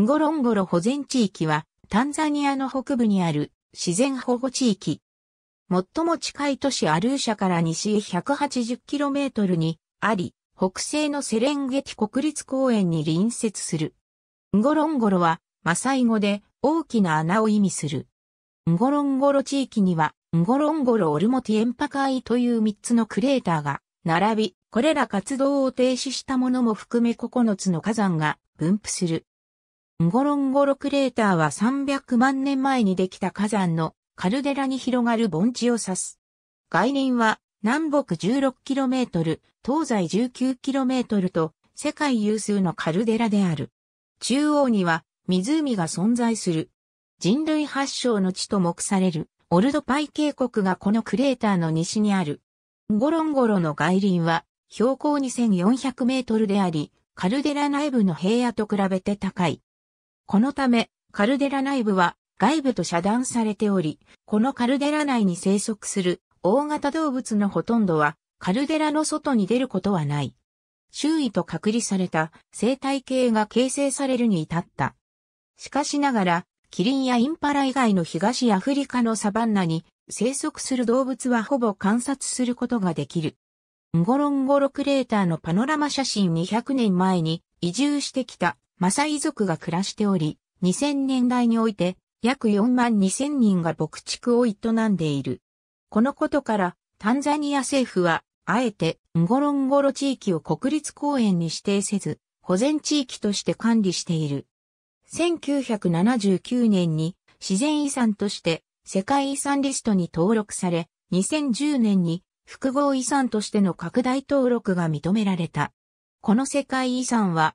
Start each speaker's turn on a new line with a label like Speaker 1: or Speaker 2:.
Speaker 1: ゴロンゴロ保全地域は、タンザニアの北部にある自然保護地域。最も近い都市アルーシャから西へ 180km にあり、北西のセレンゲティ国立公園に隣接する。ンゴロンゴロは、マサイ語で大きな穴を意味する。ンゴロンゴロ地域には、ンゴロンゴロオルモティエンパカイという3つのクレーターが並び、これら活動を停止したものも含め9つの火山が分布する。ンゴロンゴロクレーターは300万年前にできた火山のカルデラに広がる盆地を指す。外輪は南北 16km、東西 19km と世界有数のカルデラである。中央には湖が存在する。人類発祥の地と目されるオルドパイ渓谷がこのクレーターの西にある。ゴロンゴロの外輪は標高2400メートルであり、カルデラ内部の平野と比べて高い。このため、カルデラ内部は外部と遮断されており、このカルデラ内に生息する大型動物のほとんどはカルデラの外に出ることはない。周囲と隔離された生態系が形成されるに至った。しかしながら、キリンやインパラ以外の東アフリカのサバンナに生息する動物はほぼ観察することができる。ンゴロンゴロクレーターのパノラマ写真200年前に移住してきたマサイ族が暮らしており、2000年代において約4万2000人が牧畜を営んでいる。このことから、タンザニア政府は、あえて、ンゴロンゴロ地域を国立公園に指定せず、保全地域として管理している。1979年に自然遺産として世界遺産リストに登録され、2010年に複合遺産としての拡大登録が認められた。この世界遺産は